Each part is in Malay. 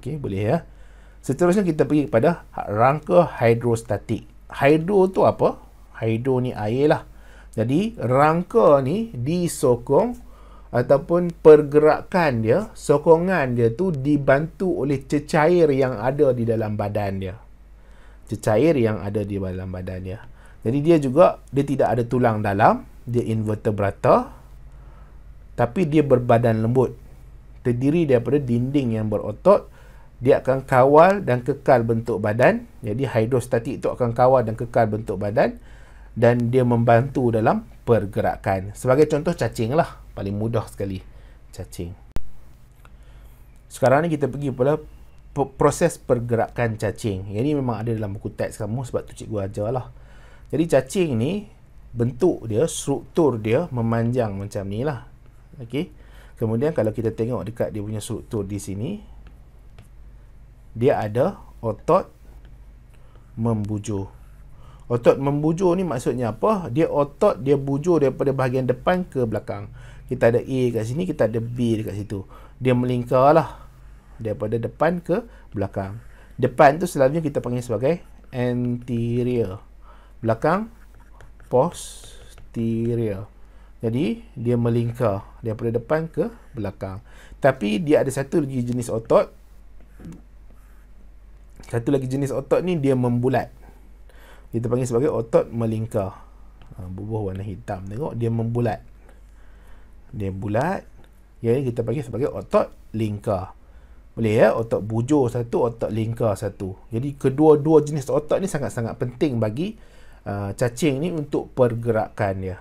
Okey, boleh ya. Seterusnya kita pergi kepada rangka hidrostatik. Hidro tu apa? Hidro ni air lah. Jadi rangka ni disokong ataupun pergerakan dia, sokongan dia tu dibantu oleh cecair yang ada di dalam badan dia. Cecair yang ada di dalam badan dia. Jadi dia juga, dia tidak ada tulang dalam. Dia invertebrata. Tapi dia berbadan lembut. Terdiri daripada dinding yang berotot dia akan kawal dan kekal bentuk badan. Jadi hidrostatik itu akan kawal dan kekal bentuk badan dan dia membantu dalam pergerakan. Sebagai contoh cacing lah. Paling mudah sekali cacing. Sekarang ni kita pergi pula proses pergerakan cacing. Yang ni memang ada dalam buku teks kamu sebab tu cikgu ajar lah. Jadi cacing ni bentuk dia, struktur dia memanjang macam ni lah. Okay. Kemudian kalau kita tengok dekat dia punya struktur di sini, dia ada otot membujur. Otot membujur ni maksudnya apa? Dia otot, dia bujur daripada bahagian depan ke belakang. Kita ada A dekat sini, kita ada B dekat situ. Dia melingkar lah. Daripada depan ke belakang. Depan tu selalunya kita panggil sebagai anterior. Belakang, posterior. Jadi, dia melingkar daripada depan ke belakang. Tapi, dia ada satu jenis otot satu lagi jenis otot ni dia membulat. Kita panggil sebagai otot melingkar. Ha, bubuh warna hitam tengok dia membulat. Dia bulat. Yang kita panggil sebagai otot lingkar. Boleh ya? Otot bujur satu, otot lingkar satu. Jadi kedua-dua jenis otot ni sangat-sangat penting bagi uh, cacing ni untuk pergerakan dia.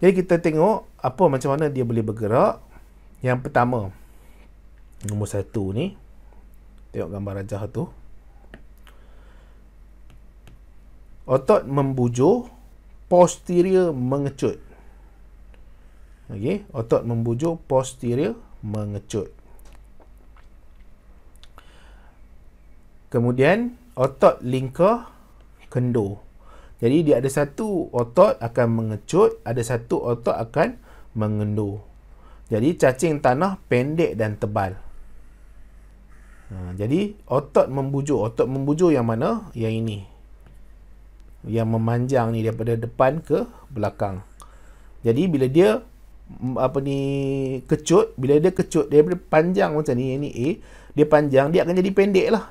Jadi kita tengok apa macam mana dia boleh bergerak. Yang pertama, nombor satu ni. Tengok gambar rajah tu. Otot membujur, posterior mengecut. Okey, otot membujur, posterior mengecut. Kemudian otot lingkar kendo. Jadi dia ada satu otot akan mengecut, ada satu otot akan mengendur. Jadi cacing tanah pendek dan tebal. Ha, jadi otot membujur, otot membujur yang mana? Yang ini yang memanjang ni daripada depan ke belakang. Jadi bila dia apa ni kecut, bila dia kecut daripada panjang macam ni, ni A, dia panjang, dia akan jadi pendek lah.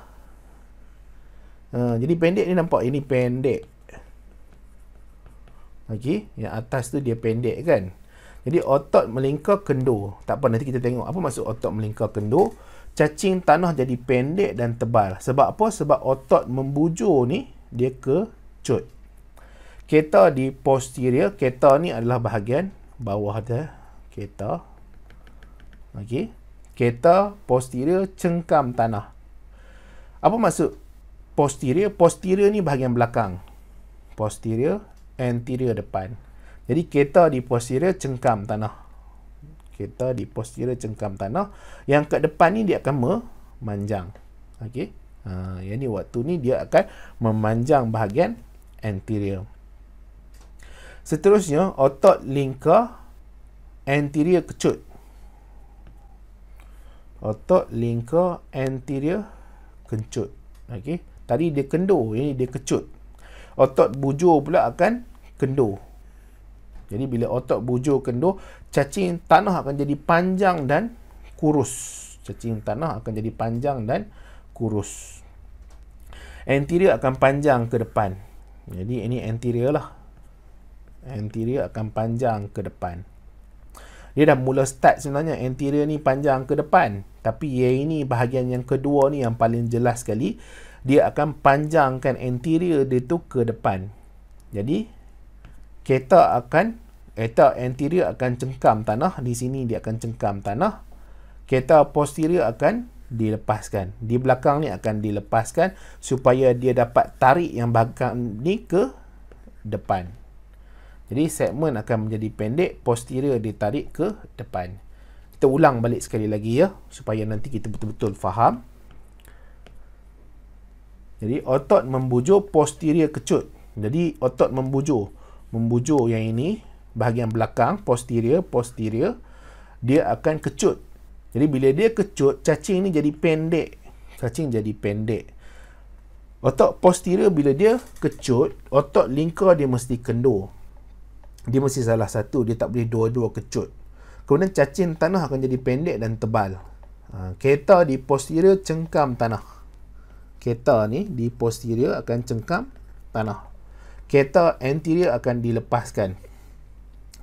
Uh, jadi pendek ni nampak, ini pendek. Okey, yang atas tu dia pendek kan. Jadi otot melingkar kendur. Tak apa, nanti kita tengok apa maksud otot melingkar kendur. Cacing tanah jadi pendek dan tebal. Sebab apa? Sebab otot membujur ni, dia ke lecut. Keta di posterior, keta ni adalah bahagian bawah dia. Keta. Okey. Keta posterior cengkam tanah. Apa maksud posterior? Posterior ni bahagian belakang. Posterior, anterior depan. Jadi keta di posterior cengkam tanah. Keta di posterior cengkam tanah. Yang kat depan ni dia akan memanjang. Okey. Ha, yang ni waktu ni dia akan memanjang bahagian anterior. Seterusnya, otot lingkar anterior kecut. Otot lingkar anterior kecut. Okay. Tadi dia kendur, ini dia kecut. Otot bujur pula akan kendur. Jadi bila otot bujur kendur, cacing tanah akan jadi panjang dan kurus. Cacing tanah akan jadi panjang dan kurus. Anterior akan panjang ke depan. Jadi ini anterior lah. Anterior akan panjang ke depan. Dia dah mula start sebenarnya anterior ni panjang ke depan. Tapi yang ini bahagian yang kedua ni yang paling jelas sekali. Dia akan panjangkan anterior dia tu ke depan. Jadi kereta akan kereta anterior akan cengkam tanah. Di sini dia akan cengkam tanah. Kereta posterior akan dilepaskan. Di belakang ni akan dilepaskan supaya dia dapat tarik yang belakang ni ke depan. Jadi segmen akan menjadi pendek, posterior ditarik ke depan. Kita ulang balik sekali lagi ya supaya nanti kita betul-betul faham. Jadi otot membujur posterior kecut. Jadi otot membujur, membujur yang ini bahagian belakang posterior, posterior dia akan kecut jadi bila dia kecut, cacing ni jadi pendek. Cacing jadi pendek. Otak posterior bila dia kecut, otak lingkar dia mesti kendur. Dia mesti salah satu, dia tak boleh dua-dua kecut. Kemudian cacing tanah akan jadi pendek dan tebal. Ha, kereta di posterior cengkam tanah. Kereta ni di posterior akan cengkam tanah. Kereta anterior akan dilepaskan.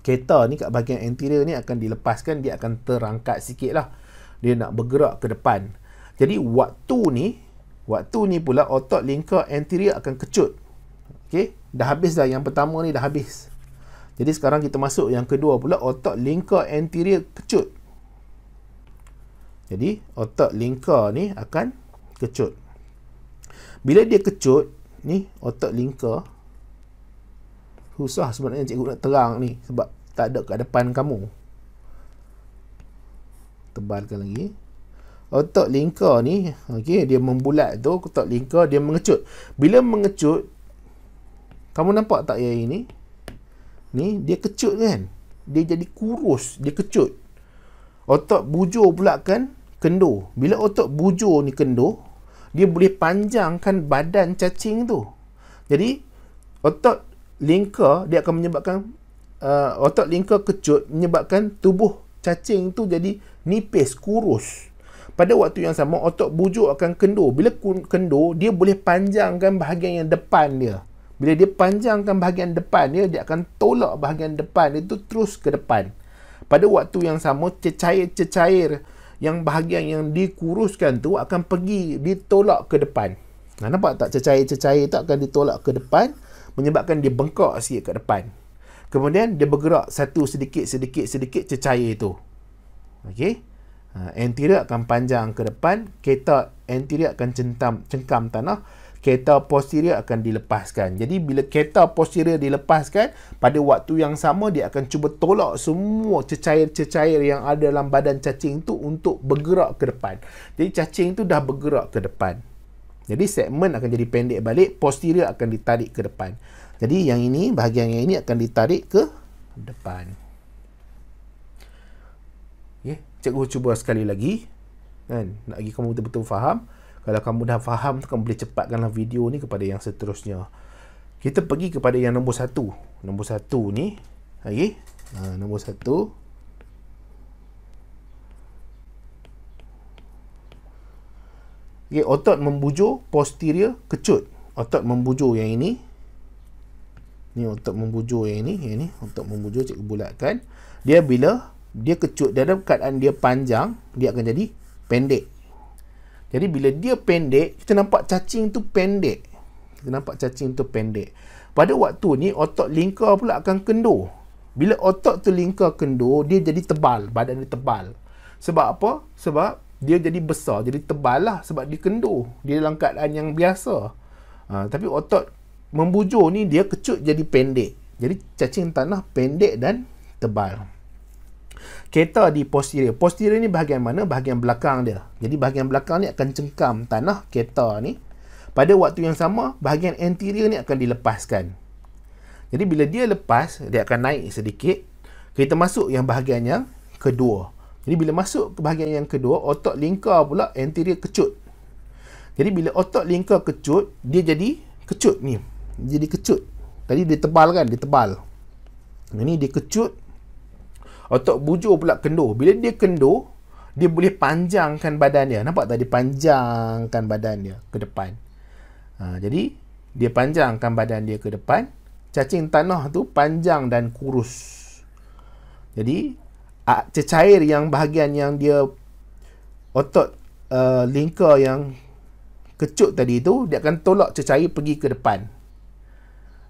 Kereta ni kat bahagian anterior ni akan dilepaskan, dia akan terangkat sikit lah dia nak bergerak ke depan. Jadi waktu ni, waktu ni pula otot lingkar anterior akan kecut. Okey, dah habis dah yang pertama ni dah habis. Jadi sekarang kita masuk yang kedua pula otot lingkar anterior kecut. Jadi otot lingkar ni akan kecut. Bila dia kecut, ni otot lingkar susah sebenarnya cikgu nak terang ni sebab tak ada kat depan kamu tebalkan lagi otot lingkar ni okey dia membulat tu otot lingkar dia mengecut bila mengecut kamu nampak tak yang ini ni dia kecut kan dia jadi kurus dia kecut otot bujur pula kan kendur bila otot bujur ni kendur dia boleh panjangkan badan cacing tu jadi otot lingkar dia akan menyebabkan uh, otot lingkar kecut menyebabkan tubuh cacing tu jadi nipis, kurus. Pada waktu yang sama, otot bujuk akan kendur. Bila kendur, dia boleh panjangkan bahagian yang depan dia. Bila dia panjangkan bahagian depan dia, dia akan tolak bahagian depan dia tu terus ke depan. Pada waktu yang sama, cecair-cecair yang bahagian yang dikuruskan tu akan pergi ditolak ke depan. Nah, nampak tak cecair-cecair tu akan ditolak ke depan menyebabkan dia bengkak sikit ke depan. Kemudian dia bergerak satu sedikit sedikit sedikit cecair itu. Okey. Ha, anterior akan panjang ke depan, keta anterior akan centam, cengkam tanah, keta posterior akan dilepaskan. Jadi bila keta posterior dilepaskan, pada waktu yang sama dia akan cuba tolak semua cecair-cecair yang ada dalam badan cacing tu untuk bergerak ke depan. Jadi cacing itu dah bergerak ke depan. Jadi segmen akan jadi pendek balik, posterior akan ditarik ke depan. Jadi yang ini, bahagian yang ini akan ditarik ke depan. Okey, cikgu cuba sekali lagi. Kan? Nak bagi kamu betul-betul faham. Kalau kamu dah faham, kamu boleh cepatkanlah video ni kepada yang seterusnya. Kita pergi kepada yang nombor satu. Nombor satu ni. Okey. Ha, nombor satu. Okey, otot membujur posterior kecut. Otot membujur yang ini ni untuk membujur yang ni yang ni untuk membujur cikgu bulatkan dia bila dia kecut dalam keadaan dia panjang dia akan jadi pendek jadi bila dia pendek kita nampak cacing tu pendek kita nampak cacing tu pendek pada waktu ni otot lingkar pula akan kendur bila otot tu lingkar kendur dia jadi tebal badan dia tebal sebab apa sebab dia jadi besar jadi tebal lah sebab dia kendur dia dalam keadaan yang biasa ha, tapi otot membujur ni dia kecut jadi pendek. Jadi cacing tanah pendek dan tebal. Kereta di posterior. Posterior ni bahagian mana? Bahagian belakang dia. Jadi bahagian belakang ni akan cengkam tanah kereta ni. Pada waktu yang sama, bahagian anterior ni akan dilepaskan. Jadi bila dia lepas, dia akan naik sedikit. Kita masuk yang bahagian yang kedua. Jadi bila masuk ke bahagian yang kedua, otot lingkar pula anterior kecut. Jadi bila otot lingkar kecut, dia jadi kecut ni jadi kecut. Tadi dia tebal kan, dia tebal. Ini dia kecut. Otot bujur pula kendur. Bila dia kendur, dia boleh panjangkan badannya. Nampak tak dia panjangkan badannya ke depan. Ha, jadi, dia panjangkan badan dia ke depan. Cacing tanah tu panjang dan kurus. Jadi, cecair yang bahagian yang dia otot uh, lingkar yang kecut tadi tu, dia akan tolak cecair pergi ke depan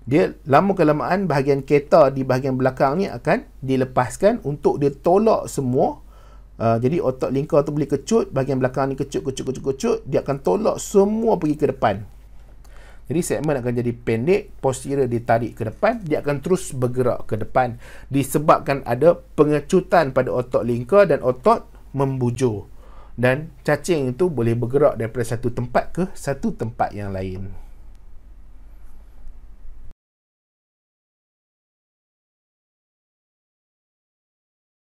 dia lama kelamaan bahagian kereta di bahagian belakang ni akan dilepaskan untuk dia tolak semua uh, jadi otot lingkar tu boleh kecut bahagian belakang ni kecut kecut kecut kecut dia akan tolak semua pergi ke depan jadi segmen akan jadi pendek posterior ditarik ke depan dia akan terus bergerak ke depan disebabkan ada pengecutan pada otot lingkar dan otot membujur dan cacing itu boleh bergerak daripada satu tempat ke satu tempat yang lain.